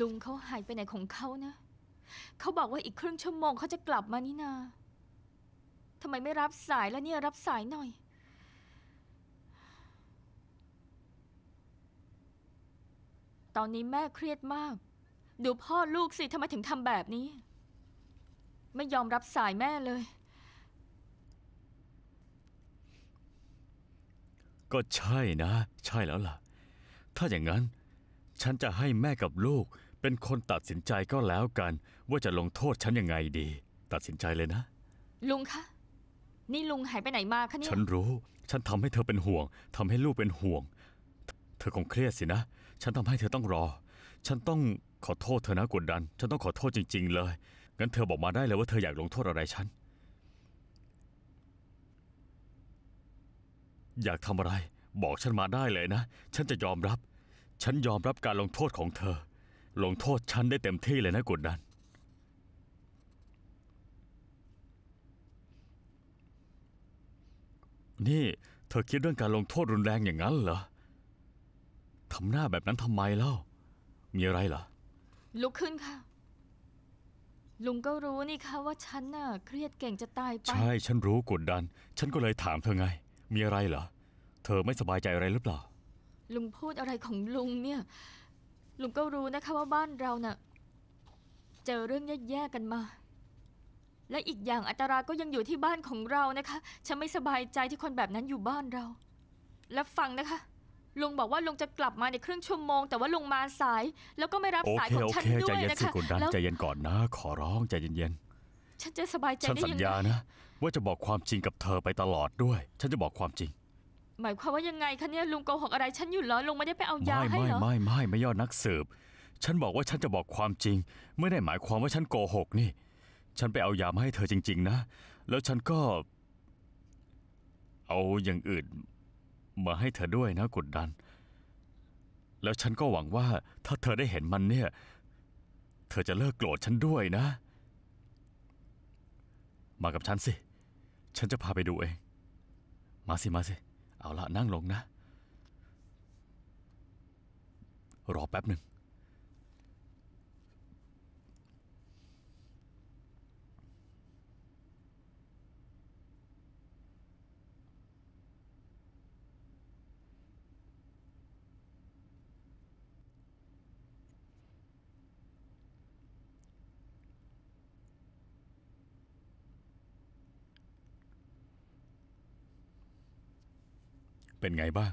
ลุงเขาหายไปไหนของเขานะ เขาบอกว่าอีกครึ่งชั่วโมงเขาจะกลับมานี่นาทำไมไม่รับสายแล้วเนี่ยรับสายหน่อย ตอนนี้แม่เครียดมาก ดูพ่อลูกสิทำไมถึงทำแบบนี้ ไม่ยอมรับสายแม่เลย ก็ใช่นะ ใช่แล้วล่ะ ถ้าอย่างนั้น ฉันจะให้แม่กับลูกเป็นคนตัดสินใจก็แล้วกัน ว่าจะลงโทษฉันยังไงดี ตัดสินใจเลยนะ ลุง คะ นี่ลุงหายไปไหนมาคะเนี่ยฉันรู้ ฉันทำให้เธอเป็นห่วงทำให้ลูกเป็นห่วง เธอคงเครียดสินะ ฉันทำให้เธอต้องรอ ฉันต้องขอโทษเธอนะกดดัน ฉันต้องขอโทษจริงๆเลยงั้นเธอบอกมาได้เลยว่าเธออยากลงโทษอะไรฉัน อยากทำอะไร บอกฉันมาได้เลยนะฉันจะยอมรับ ฉันยอมรับการลงโทษของเธอลงโทษฉันได้เต็มที่เลยนะกดดัน นี่ เธอคิดเรื่องการลงโทษรุนแรงอย่างนั้นเหรอทำหน้าแบบนั้นทำไมเล่า มีอะไรเหรอลุกขึ้นค่ะ ลุงก็รู้นี่ค่ะว่าฉันน่ะเครียดเก่งจะตายไป ใช่ ฉันรู้กดดัน ฉันก็เลยถามเธอไง มีอะไรเหรอเธอไม่สบายใจอะไรหรือเปล่า ลุงพูดอะไรของลุงเนี่ยลุงก็รู้นะคะว่าบ้านเรานะ่ะเจอเรื่องแย่ๆกันมา และอีกอย่างอัตราก็ยังอยู่ที่บ้านของเรานะคะฉันไม่สบายใจที่คนแบบนั้นอยู่บ้านเรา และฟังนะคะลุงบอกว่าลุงจะกลับมาในครึ่งชั่วโมง แต่ว่าลุงมาสาย แล้วก็ไม่รับสายของฉันด้วยนะคะโอเคโอเคใจเย็นสิคุณดนใจเย็นก่อนนะขอร้องใจเย็น ๆ ฉันจะสบายใจได้ยังไงฉันสัญญานะว่าจะบอกความจริงกับเธอไปตลอดด้วย ฉันจะบอกความจริงหมายความว่ายังไงคะเนี่ยลุงโกหกอะไร ฉันอยู่เหรอลุงไม่ได้ไปเอายาให้เหรอไม่ไม่ไม่ไม่ยอดนักสืบฉันบอกว่าฉันจะบอกความจริง ไม่ได้หมายความว่าฉันโกหกนี่ ฉันไปเอายามาให้เธอจริง ๆ นะ แล้วฉันก็ เอาอย่างอื่นมาให้เธอด้วยนะกดดัน แล้วฉันก็หวังว่า ถ้าเธอได้เห็นมันเนี่ย เธอจะเลิกโกรธฉันด้วยนะ มากับฉันสิ ฉันจะพาไปดูเอง มาสิมาสิเอาละนั่งลงนะ รอแป๊บหนึ่งเป็นไงบ้าง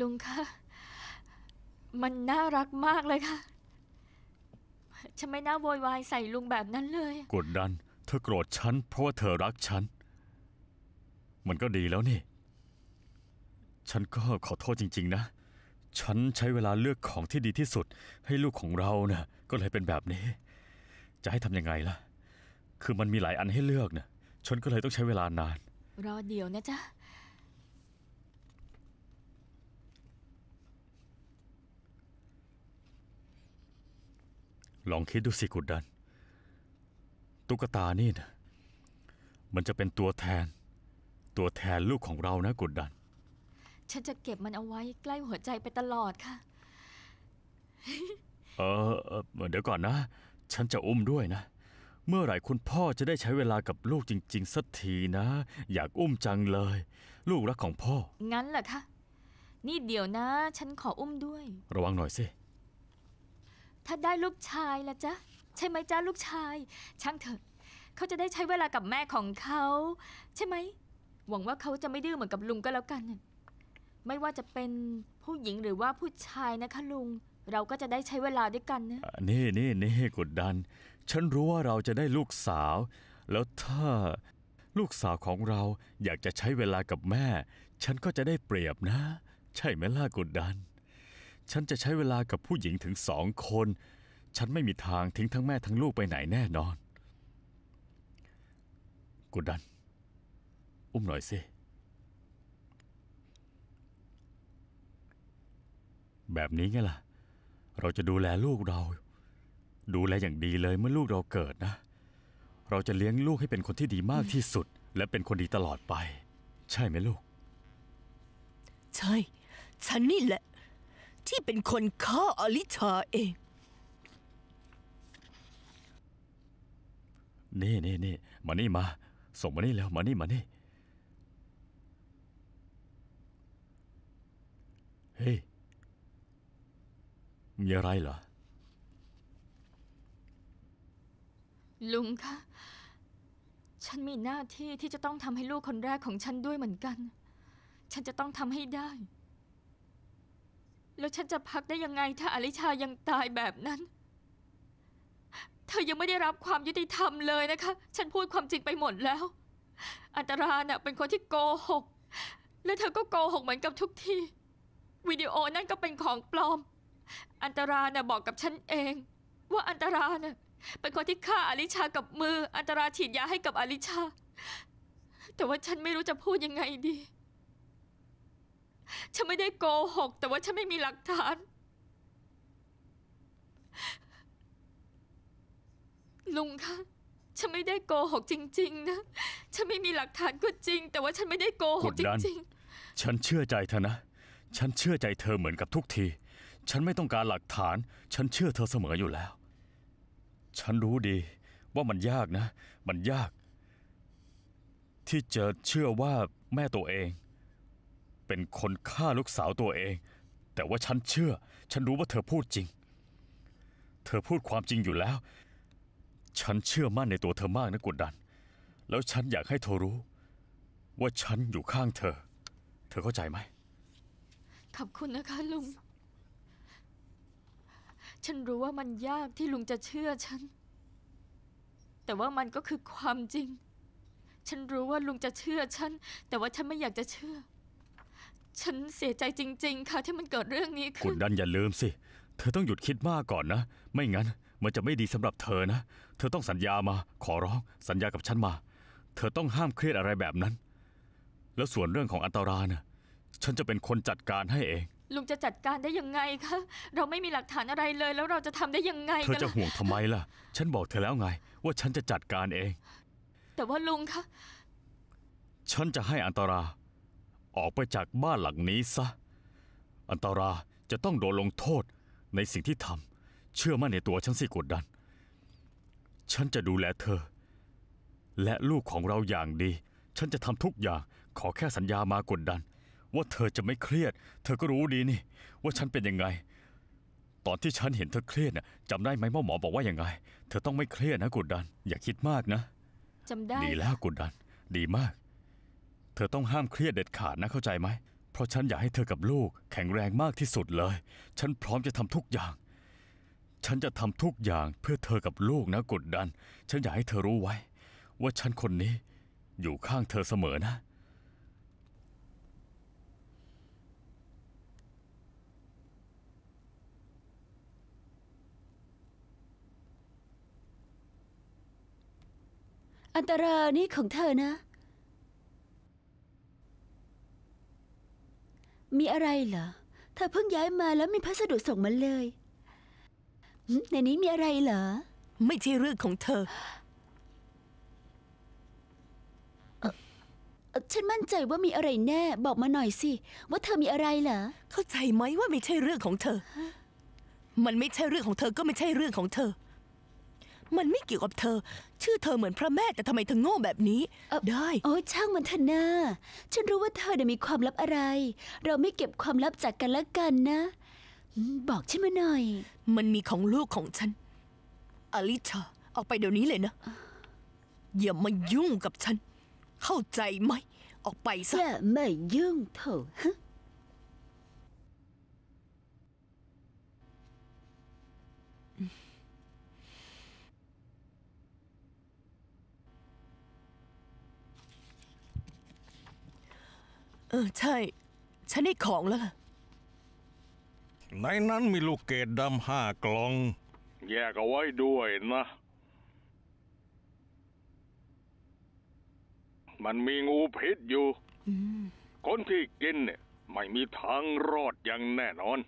ลุงคะมันน่ารักมากเลยค่ะฉันไม่น่าโวยวาย ใส่ลุงแบบนั้นเลย กดดัน เธอโกรธฉันเพราะว่าเธอรักฉันมันก็ดีแล้วนี่ ฉันก็ขอโทษจริง ๆ นะ ฉันใช้เวลาเลือกของที่ดีที่สุด ให้ลูกของเรานะ่ะก็เลยเป็นแบบนี้ จะให้ทำยังไงล่ะ คือมันมีหลายอันให้เลือกน่ะฉันก็เลยต้องใช้เวลานาน รอเดี๋ยวนะจ๊ะ ลองคิดดูสิกุดดัน ตุ๊กตานี่นะมันจะเป็นตัวแทน ตัวแทนลูกของเรานะ กุดดัน ฉันจะเก็บมันเอาไว้ใกล้หัวใจไปตลอดค่ะเออเดี๋ยวก่อนนะ ฉันจะอุ้มด้วยนะเมื่อไหร่คุณพ่อจะได้ใช้เวลากับลูกจริง ๆสักทีนะ อยากอุ้มจังเลย ลูกรักของพ่องั้นเหรอคะนี่เดี๋ยวนะ ฉันขออุ้มด้วย ระวังหน่อยสิ ถ้าได้ลูกชายละจ๊ะใช่ไหมจ้าลูกชายช่างเถอะ เขาจะได้ใช้เวลากับแม่ของเขา ใช่ไหมหวังว่าเขาจะไม่ดื้อเหมือนกับลุงก็แล้วกันไม่ว่าจะเป็นผู้หญิงหรือว่าผู้ชายนะคะ ลุงเราก็จะได้ใช้เวลาด้วยกันนะนี่นี่นี่กดดัน ฉันรู้ว่าเราจะได้ลูกสาว แล้วถ้าลูกสาวของเราอยากจะใช้เวลากับแม่ ฉันก็จะได้เปรียบนะ ใช่ไหมล่ะกดดัน ฉันจะใช้เวลากับผู้หญิงถึงสองคน ฉันไม่มีทางทิ้งทั้งแม่ทั้งลูกไปไหนแน่นอนกดดัน อุ้มหน่อยสิแบบนี้ไงล่ะเราจะดูแลลูกเรา ดูแลอย่างดีเลย เมื่อลูกเราเกิดนะ เราจะเลี้ยงลูกให้เป็นคนที่ดีมากที่สุดและเป็นคนดีตลอดไป ใช่ไหมลูก ใช่ ฉันนี่แหละ ที่เป็นคนฆ่าอลิชาเองนี่นี่นี่มานี่มาส่งมานี่แล้ว มานี่มานี่มีอะไรเหรอลุงคะ ฉันมีหน้าที่ที่จะต้องทำให้ลูกคนแรกของฉันด้วยเหมือนกัน ฉันจะต้องทำให้ได้ แล้วฉันจะพักได้ยังไง ถ้าอลิชายังตายแบบนั้น เธอยังไม่ได้รับความยุติธรรมเลยนะคะ ฉันพูดความจริงไปหมดแล้ว อันตราน่ะเป็นคนที่โกหกและเธอก็โกหกเหมือนกับทุกทีวิดีโอนั่นก็เป็นของปลอมอันตราน่ะบอกกับฉันเอง ว่าอันตราน่ะเป็นคนที่ฆ่าอลิชากับมือ อันตราฉีดยาให้กับอลิชา แต่ว่าฉันไม่รู้จะพูดยังไงดี ฉันไม่ได้โกหก แต่ว่าฉันไม่มีหลักฐานลุงคะฉันไม่ได้โกหกจริง ๆ นะฉันไม่มีหลักฐานก็จริง แต่ว่าฉันไม่ได้โกหกจริง ๆ ฉันเชื่อใจเธอนะฉันเชื่อใจเธอเหมือนกับทุกทีฉันไม่ต้องการหลักฐาน ฉันเชื่อเธอเสมออยู่แล้ว ฉันรู้ดีว่ามันยากนะ มันยาก ที่จะเชื่อว่าแม่ตัวเอง เป็นคนฆ่าลูกสาวตัวเอง แต่ว่าฉันเชื่อ ฉันรู้ว่าเธอพูดจริง เธอพูดความจริงอยู่แล้ว ฉันเชื่อมั่นในตัวเธอมากนะกุดดัน แล้วฉันอยากให้เธอรู้ ว่าฉันอยู่ข้างเธอ เธอเข้าใจไหม ขอบคุณนะคะลุงฉันรู้ว่ามันยากที่ ลุงจะเชื่อฉัน แต่ว่ามันก็คือความจริง ฉันรู้ว่าลุงจะเชื่อฉัน แต่ว่าฉันไม่อยากจะเชื่อ ฉันเสียใจจริงๆ ค่ะที่มันเกิดเรื่องนี้คุขึ้ณดันอย่าลืมสิ เธอต้องหยุดคิดมากก่อนนะ ไม่งั้น มันจะไม่ดีสำหรับเธอนะ เธอต้องสัญญามา ขอร้อง สัญญากับฉันมา เธอต้องห้ามเครียดอะไรแบบนั้น แล้วส่วนเรื่องของอันตรายนะฉันจะเป็นคนจัดการให้เองลุงจะจัดการได้ยังไงคะเราไม่มีหลักฐานอะไรเลย แล้วเราจะทำได้ยังไงเธอจะห่วงทำไมล่ะ ฉันบอกเธอแล้วไง ว่าฉันจะจัดการเอง แต่ว่าลุง คะ ฉันจะให้อันตราออกไปจากบ้านหลังนี้ซะอันตราจะต้องโดนลงโทษในสิ่งที่ทำ เชื่อมั่นในตัวฉันสิกดดัน ฉันจะดูแลเธอ และลูกของเราอย่างดี ฉันจะทำทุกอย่างขอแค่สัญญามากดดันว่าเธอจะไม่เครียด เธอก็รู้ดีนี่ ว่าฉันเป็นยังไง ตอนที่ฉันเห็นเธอเครียดน่ะจำได้ไหมหมอบอกว่าอย่างไง เธอต้องไม่เครียดนะกุดดัน อย่าคิดมากนะจำได้ ดีแล้วกุดดัน ดีมาก เธอต้องห้ามเครียดเด็ดขาดนะเข้าใจไหมเพราะฉันอยากให้เธอกับลูกแข็งแรงมากที่สุดเลย ฉันพร้อมจะทำทุกอย่าง ฉันจะทำทุกอย่างเพื่อเธอกับลูกนะ กุดดัน ฉันอยากให้เธอรู้ไว้ ว่าฉันคนนี้อยู่ข้างเธอเสมอนะอันตรานี่ของเธอนะ มีอะไรเหรอ เธอเพิ่งย้ายมาแล้วมีพัสดุส่งมาเลย ในนี้มีอะไรเหรอ ไม่ใช่เรื่องของเธอ ฉันมั่นใจว่ามีอะไรแน่ บอกมาหน่อยสิว่าเธอมีอะไรเหรอ เข้าใจไหมว่าไม่ใช่เรื่องของเธอ มันไม่ใช่เรื่องของเธอก็ไม่ใช่เรื่องของเธอมันไม่เกี่ยวกับเธอ ชื่อเธอเหมือนพระแม่แต่ทำไมเธอโง่แบบนี้ ได้ โอ้ช่างมันเถอะนะฉันรู้ว่าเธอจะมีความลับอะไร เราไม่เก็บความลับจากกันละกันนะ บอกฉันมาหน่อย มันมีของลูกของฉัน อลิชาออกไปเดี๋ยวนี้เลยนะ อย่ามายุ่งกับฉัน เข้าใจไหม ออกไปซะอย่ามายุ่งเถอะเออใช่ฉันได้ของแล้วล่ะในนั้นมีลูกเกดดำห้ากล่อง แยกเอาไว้ด้วยนะ มันมีงูพิษอยู่ คนที่กินเนี่ยไม่มีทางรอดอย่างแน่นอน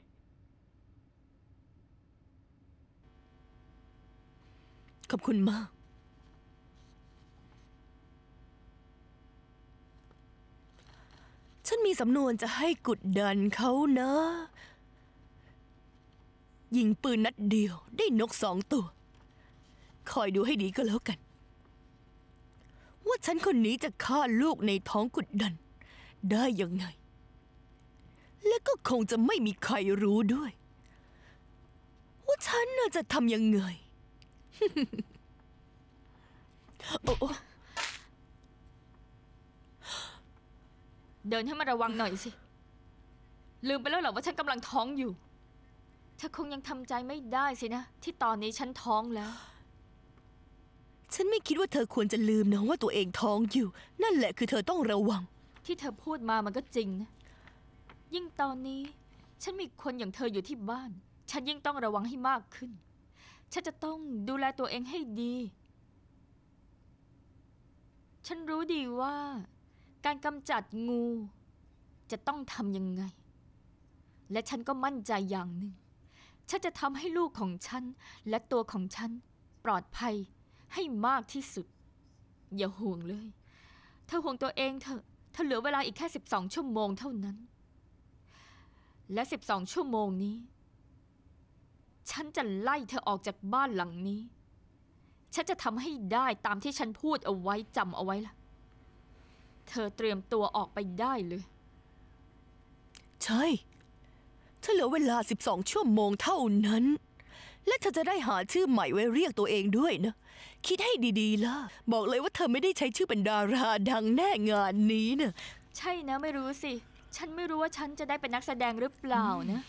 ขอบคุณมากฉันมีสำนวนจะให้กุดดันเขานะยิงปืนนัดเดียว ได้นกสองตัว คอยดูให้ดีก็แล้วกัน ว่าฉันคนนี้จะฆ่าลูกในท้องกุดดันได้ยังไง และก็คงจะไม่มีใครรู้ด้วย ว่าฉันน่าจะทำยังไง โอ้เดินให้มาระวังหน่อยสิ ลืมไปแล้วเหรอว่าฉันกำลังท้องอยู่ เธอคงยังทำใจไม่ได้สินะ ที่ตอนนี้ฉันท้องแล้ว ฉันไม่คิดว่าเธอควรจะลืมนะว่าตัวเองท้องอยู่ นั่นแหละคือเธอต้องระวัง ที่เธอพูดมามันก็จริงนะ ยิ่งตอนนี้ ฉันมีคนอย่างเธออยู่ที่บ้าน ฉันยิ่งต้องระวังให้มากขึ้น ฉันจะต้องดูแลตัวเองให้ดี ฉันรู้ดีว่าการกำจัดงูจะต้องทำยังไง และฉันก็มั่นใจอย่างหนึ่ง ฉันจะทำให้ลูกของฉันและตัวของฉันปลอดภัยให้มากที่สุด อย่าห่วงเลย เธอห่วงตัวเองเถอะเธอเหลือเวลาอีกแค่ 12 ชั่วโมงเท่านั้น และ 12 ชั่วโมงนี้ ฉันจะไล่เธอออกจากบ้านหลังนี้ ฉันจะทำให้ได้ตามที่ฉันพูดเอาไว้ จำเอาไว้ล่ะเธอเตรียมตัวออกไปได้เลย ใช่เธอเหลือเวลา 12ชั่วโมงเท่านั้น และเธอจะได้หาชื่อใหม่ไว้เรียกตัวเองด้วยนะ คิดให้ดี ๆล่ะ บอกเลยว่าเธอไม่ได้ใช้ชื่อเป็นดาราดังแน่งานนี้นะใช่นะไม่รู้สิ ฉันไม่รู้ว่าฉันจะได้เป็นนักแสดงหรือเปล่านะ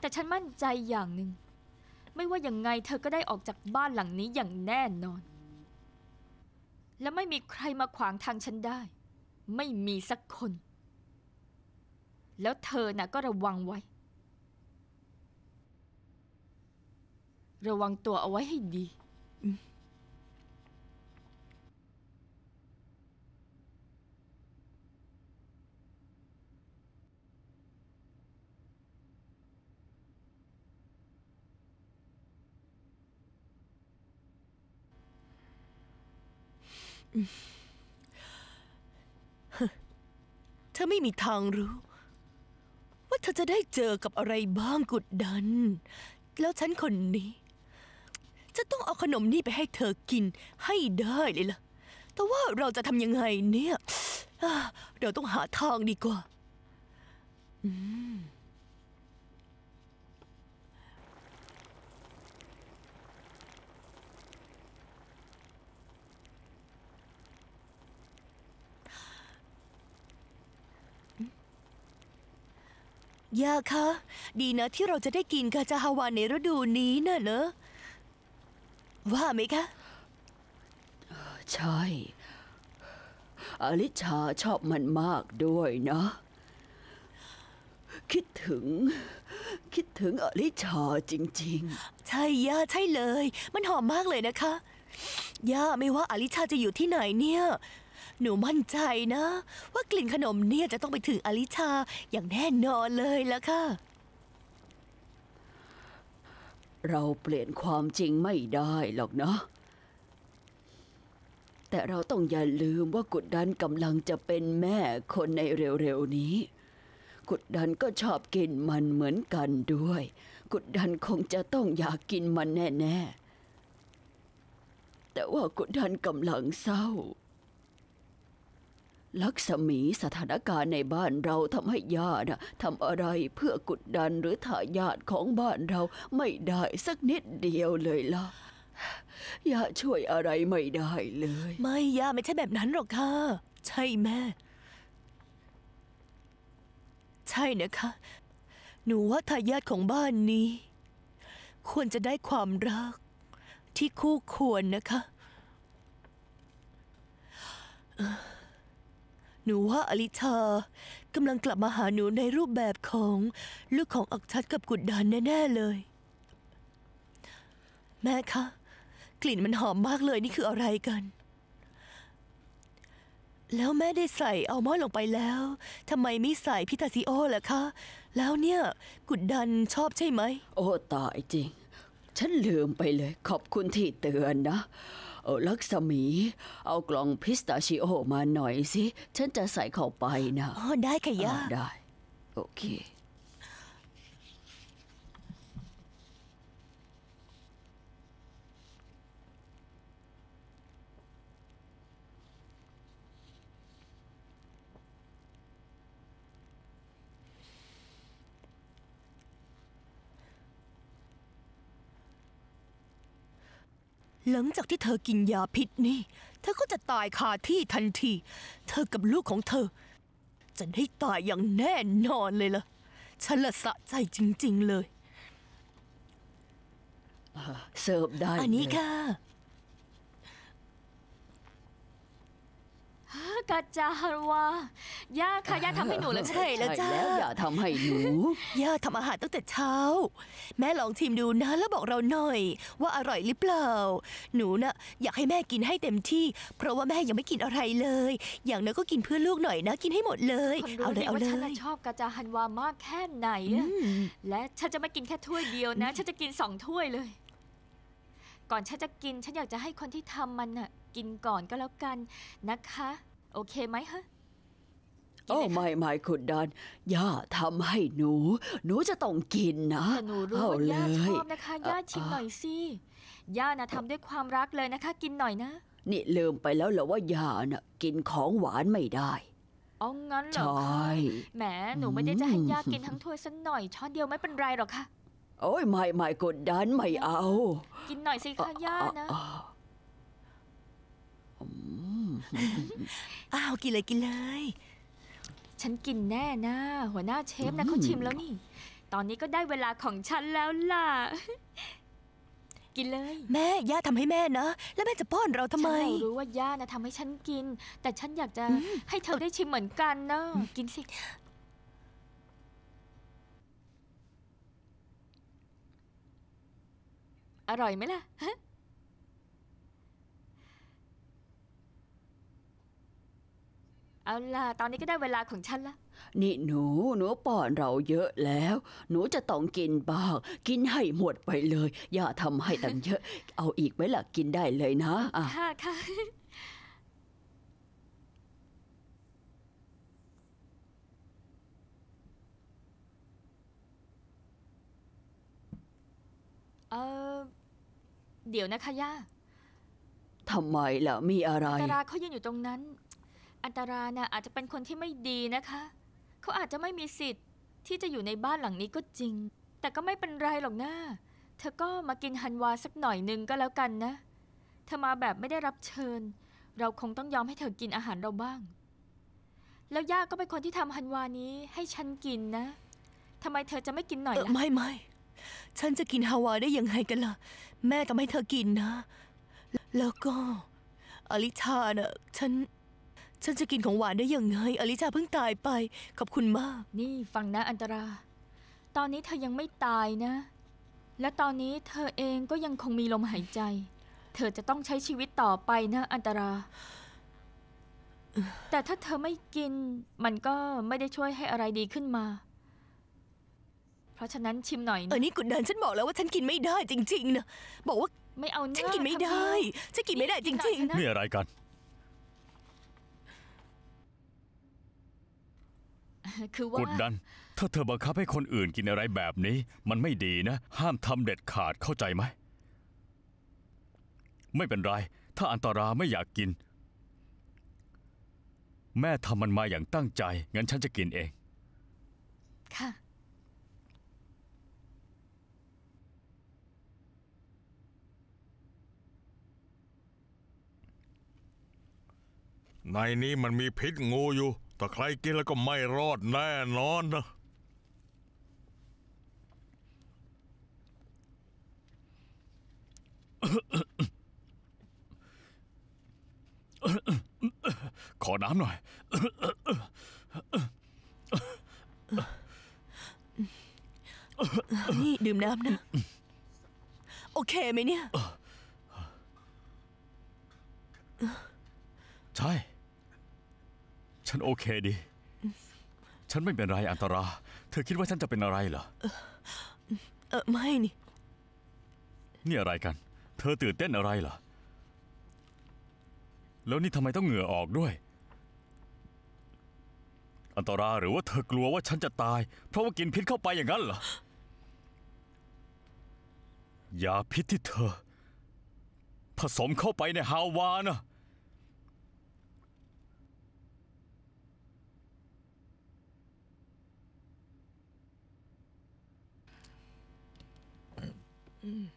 แต่ฉันมั่นใจอย่างหนึ่ง ไม่ว่าอย่างไงเธอก็ได้ออกจากบ้านหลังนี้อย่างแน่นอน และไม่มีใครมาขวางทางฉันได้ไม่มีสักคน แล้วเธอน่ะก็ระวังไว้ ระวังตัวเอาไว้ให้ดีอืมเธอไม่มีทางรู้ ว่าเธอจะได้เจอกับอะไรบ้างกุดดัน แล้วฉันคนนี้ จะต้องเอาขนมนี่ไปให้เธอกินให้ได้เลยล่ะ แต่ว่าเราจะทำยังไงเนี่ย เราต้องหาทางดีกว่า อืมยาคะดีนะที่เราจะได้กินกาจาฮาวานในฤดูนี้น่ะเนอะ ว่าไหมคะใช่ อลิชาชอบมันมากด้วยนะ คิดถึง คิดถึงอลิชาจริงๆ ใช่ ย่า ใช่เลย มันหอมมากเลยนะคะ ย่าไม่ว่าอลิชาจะอยู่ที่ไหนเนี่ยหนูมั่นใจนะว่ากลิ่นขนมเนี่ยจะต้องไปถึงอลิชาอย่างแน่นอนเลยละค่ะ เราเปลี่ยนความจริงไม่ได้หรอกเนาะแต่เราต้องอย่าลืมว่ากุดดันกำลังจะเป็นแม่คนในเร็วๆนี้ กุดดันก็ชอบกินมันเหมือนกันด้วย กุดดันคงจะต้องอยากกินมันแน่ๆ แต่ว่ากุดดันกำลังเศร้าลักษมีสถานการณ์ในบ้านเราทำให้ญาติทำอะไรเพื่อกดดันหรือถ่ายาิของบ้านเราไม่ได้สักนิดเดียวเลยล่ะย่าช่วยอะไรไม่ได้เลย ไม่ย่าไม่ใช่แบบนั้นหรอกค่ะ ใช่แม่ ใช่นะคะ หนูว่าทายาทของบ้านนี้ ควรจะได้ความรัก ที่คู่ควรนะคะหนูว่าอลิชากำลังกลับมาหาหนูในรูปแบบของ ลูกของอักชัดกับกุดดานแน่ ๆ เลย แม่คะ กลิ่นมันหอมมากเลยนี่คืออะไรกัน แล้วแม่ได้ใส่เอาม้อยลงไปแล้วทำไมไม่ใส่พิตาซิโอล่ะคะ แล้วเนี่ยกุดดันชอบใช่ไหม โอ้ตายจริง ฉันลืมไปเลย ขอบคุณที่เตือนนะเออลักษมี เอากล่องพิสตาชิโอมาหน่อยสิ ฉันจะใส่เข้าไปนะอ๋อได้ค่ะย่าได้ โอเคหลังจากที่เธอกินยาพิษนี่ เธอก็จะตายคาที่ทันที เธอกับลูกของเธอจะได้ตายอย่างแน่นอนเลยล่ะ ฉันละสะใจจริง ๆเลยเสิร์ฟได้ อันนี้ค่ะกาจาวาย่าค่ะย่าทำให้หนูแล้วใช่แล้วจ้าแล้วอย่าทำให้หนู ย่าทำอาหารตั้งแต่เช้า แม่ลองชิมดูนะแล้วบอกเราหน่อยว่าอร่อยหรือเปล่า หนูนะ่ะอยากให้แม่กินให้เต็มที่ เพราะว่าแม่ยังไม่กินอะไรเลย อย่างน้อยก็กินเพื่อลูกหน่อยนะ กินให้หมดเลย เอาเลยเอาเลยฉันชอบกาจาฮันวามากแค่ไหน และฉันจะไม่กินแค่ถ้วยเดียวนะฉันจะกินสองถ้วยเลย ก่อนฉันจะกินฉันอยากจะให้คนที่ทำมันน่ะกินก่อนก็แล้วกันนะคะ โอเคไหมฮะโอ้ไม่ไม่คุณดอนย่าทำให้หนู หนูจะต้องกินนะแต่หนูรู้ว่าย่าชอบนะคะย่าชิมหน่อยสิย่านะทำด้วยความรักเลยนะคะ กินหน่อยนะนี่ลืมไปแล้วเหรอว่าย่านะกินของหวานไม่ได้อ๋องั้นเหรอคะแหมหนูไม่ได้จะให้ย่ากินทั้งถ้วยสักหน่อยช้อนเดียวไม่เป็นไรหรอกค่ะโอ้ยไม่ไม่กดดันไม่เอากินหน่อยสิคะย่านะอ้าวกินเลยกินเลย ฉันกินแน่นะ หัวหน้าเชฟนะเขาชิมแล้วนี่ ตอนนี้ก็ได้เวลาของฉันแล้วล่ะ กินเลย แม่ย่าทำให้แม่นะ แล้วแม่จะป้อนเราทำไมฉันรู้ว่าย่านะทำให้ฉันกิน แต่ฉันอยากจะให้เธอได้ชิมเหมือนกันนะกินสิ อร่อยไหมล่ะเอาล่ะ ตอนนี้ก็ได้เวลาของฉันละ นี่หนูหนูป้อนเราเยอะแล้ว หนูจะต้องกินบ้างกินให้หมดไปเลย อย่าทำให้ตังเยอะ เอาอีกไหมล่ะ กินได้เลยนะอ่ะค่ะ ค่ะเออเดี๋ยวนะคะย่าทำไมล่ะมีอะไรตาราเขายืนอยู่ตรงนั้นอันตรานะ่ะอาจจะเป็นคนที่ไม่ดีนะคะ เขาอาจจะไม่มีสิทธิ์ที่จะอยู่ในบ้านหลังนี้ก็จริง แต่ก็ไม่เป็นไรหรอกนะ้าเธอก็มากินฮันวาสักหน่อยหนึ่งก็แล้วกันนะ เธอมาแบบไม่ได้รับเชิญ เราคงต้องยอมให้เธอกินอาหารเราบ้าง แล้วย่าก็เป็นคนที่ทำฮันวานี้ ให้ฉันกินนะ ทำไมเธอจะไม่กินหน่อยล่ะไม่ไม่ ฉันจะกินฮาวาได้ยังไงกันล่ะ แม่ทำให้เธอกินนะ แล้วก็อลิชาเนะ่ะฉันฉันจะกินของหวานได้ยังไงอลิชาเพิ่งตายไป ขอบคุณมาก นี่ฟังนะอันตราตอนนี้เธอยังไม่ตายนะ และตอนนี้เธอเองก็ยังคงมีลมหายใจ เธอจะต้องใช้ชีวิตต่อไปนะ อันตราแต่ถ้าเธอไม่กิน มันก็ไม่ได้ช่วยให้อะไรดีขึ้นมา เพราะฉะนั้นชิมหน่อยนะอนี่กุดดินฉันบอกแล้วว่าฉันกินไม่ได้จริงๆนะ บอกว่า ไม่เอาเนื้อฉันกินไม่ได้ฉันกินไม่ได้จริงๆนี่อะไรกันคือว่ากดดัน ถ้าเธอบังคับให้คนอื่นกินอะไรแบบนี้ มันไม่ดีนะ ห้ามทำเด็ดขาดเข้าใจไหม ไม่เป็นไร ถ้าอันตราไม่อยากกิน แม่ทำมันมาอย่างตั้งใจ งั้นฉันจะกินเอง ค่ะ ในนี้มันมีพิษงูอยู่ถ้าใครกินแล้วก็ไม่รอดแน่นอนนะ ขอน้ำหน่อย นี่ ดื่มน้ำนะ โอเคไหมเนี่ย ใช่ฉันโอเคดี ฉันไม่เป็นไรอันตรา เธอคิดว่าฉันจะเป็นอะไรเหรอ เออไม่นี่ นี่อะไรกัน เธอตื่นเต้นอะไรเหรอแล้วนี่ทำไมต้องเหงื่อออกด้วย อันตราหรือว่าเธอกลัวว่าฉันจะตายเพราะว่ากินพิษเข้าไปอย่างนั้นเหรอยาพิษที่เธอ ผสมเข้าไปในฮาวานะ Mm.